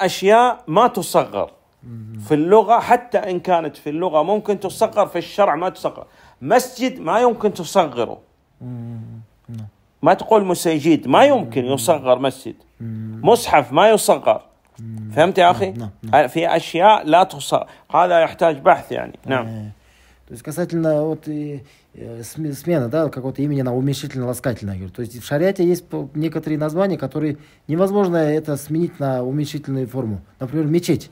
اشياء ما تصغر في اللغه حتى ان كانت في اللغه ممكن تصغر في الشرع ما تصغر مسجد ما يمكن تصغره ما تقول مسجد ما يمكن يصغر مسجد مصحف ما يصغر فهمت يا اخي نعم، نعم، نعم. في اشياء لا تصغر هذا يحتاج بحث يعني نعم إيه. То есть касательно вот и, э, смены да, какого-то имени на уменьшительно-ласкательное. Говорю. То есть в шариате есть некоторые названия, которые невозможно это сменить на уменьшительную форму. Например, мечеть.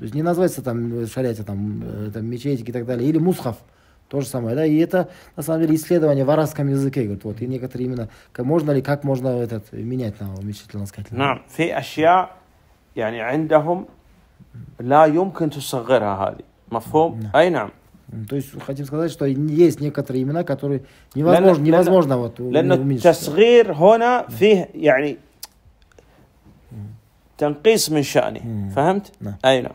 То есть не назваться там э, в шариате там, э, там мечеть и так далее. Или мусхав. То же самое, да, и это, на самом деле, исследование в арабском языке, говорит, вот, и некоторые именно, как можно ли, как можно этот, э, менять на уменьшительно ласкательное. نعم, في أشياء يعني عندهم لا يمكن تصغرها هذه مفهوم؟ نعم. أي نعم то есть хотим сказать, что есть некоторые имена, которые невозможно, невозможно вот التصغير هنا فيه يعني تنقيص من شأنه فهمت؟ أي نعم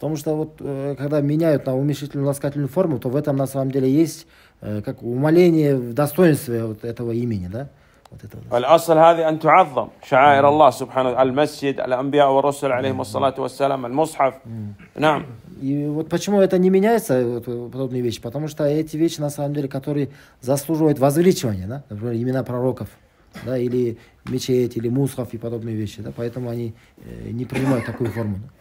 Потому что вот э, когда меняют на уменьшительную ласкательную форму, то в этом на самом деле есть э, как умаление в достоинстве вот этого имени, да? الأصل هذه أن تعظم شعائر الله سبحانه المسجد الأنبياء والرسل عليهم الصلاة والسلام المصحف نعم и вот почему это не меняется, вот, э, подобные вещи, потому что эти вещи, на самом деле, которые заслуживают возвеличивания, да, например, имена пророков, да, или мечеть, или мусхов и подобные вещи, да, поэтому они э, не принимают такую форму. Да.